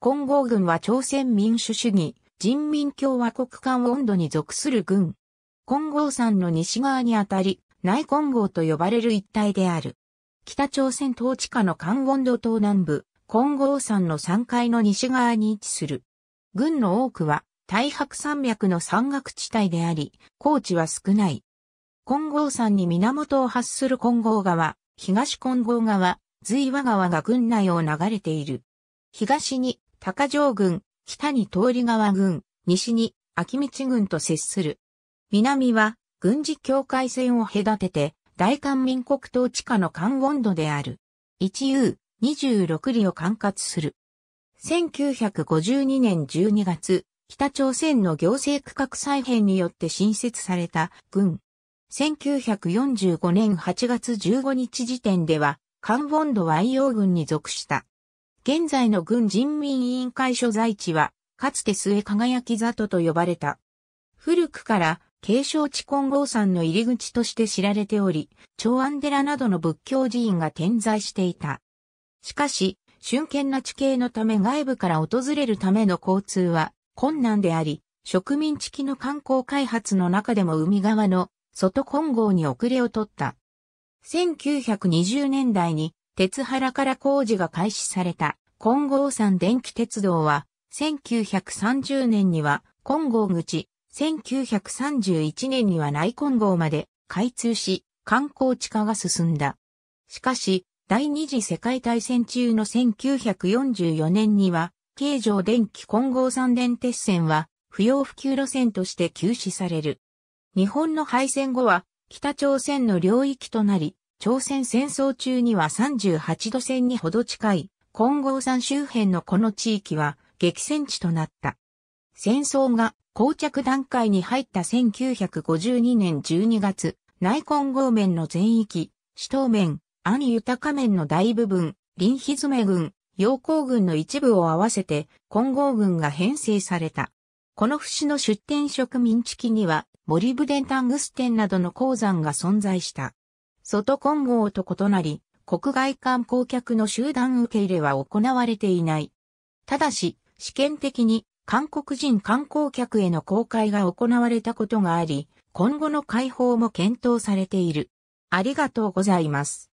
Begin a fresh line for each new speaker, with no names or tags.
金剛軍は朝鮮民主主義、人民共和国間温度に属する軍。金剛山の西側にあたり、内金剛と呼ばれる一帯である。北朝鮮統治下の関温度東南部、金剛山の山階の西側に位置する。軍の多くは、太白山脈の山岳地帯であり、高地は少ない。金剛山に源を発する金剛川、東金剛川、随和川が軍内を流れている。東に高城郡、北に通り川郡、西に秋道郡と接する。南は軍事境界線を隔てて、大韓民国統治下の関温度である。一遊、26里を管轄する。1952年12月、北朝鮮の行政区画再編によって新設された軍。1945年8月15日時点では、関温度は愛用軍に属した。現在の軍人民委員会所在地は、かつて末輝き里と呼ばれた。古くから、継承地金剛山の入り口として知られており、長安寺などの仏教寺院が点在していた。しかし、瞬間な地形のため外部から訪れるための交通は困難であり、植民地期の観光開発の中でも海側の外金剛に遅れを取った。1920年代に鉄原から工事が開始された、金剛山電気鉄道は、1930年には金剛口、1931年には内金剛まで開通し、観光地化が進んだ。しかし、第二次世界大戦中の1944年には、京城電気混合三電鉄線は、不要不急路線として休止される。日本の敗戦後は、北朝鮮の領域となり、朝鮮戦争中には38度線にほど近い、金剛山周辺のこの地域は激戦地となった。戦争が膠着段階に入った1952年12月、内金剛面の全域、死東面、安豊面の大部分、林め軍、陽光軍の一部を合わせて、金剛軍が編成された。この節の出展植民地期には、リブデンタングステンなどの鉱山が存在した。外混合と異なり、国外観光客の集団受け入れは行われていない。ただし、試験的に韓国人観光客への公開が行われたことがあり、今後の開放も検討されている。ありがとうございます。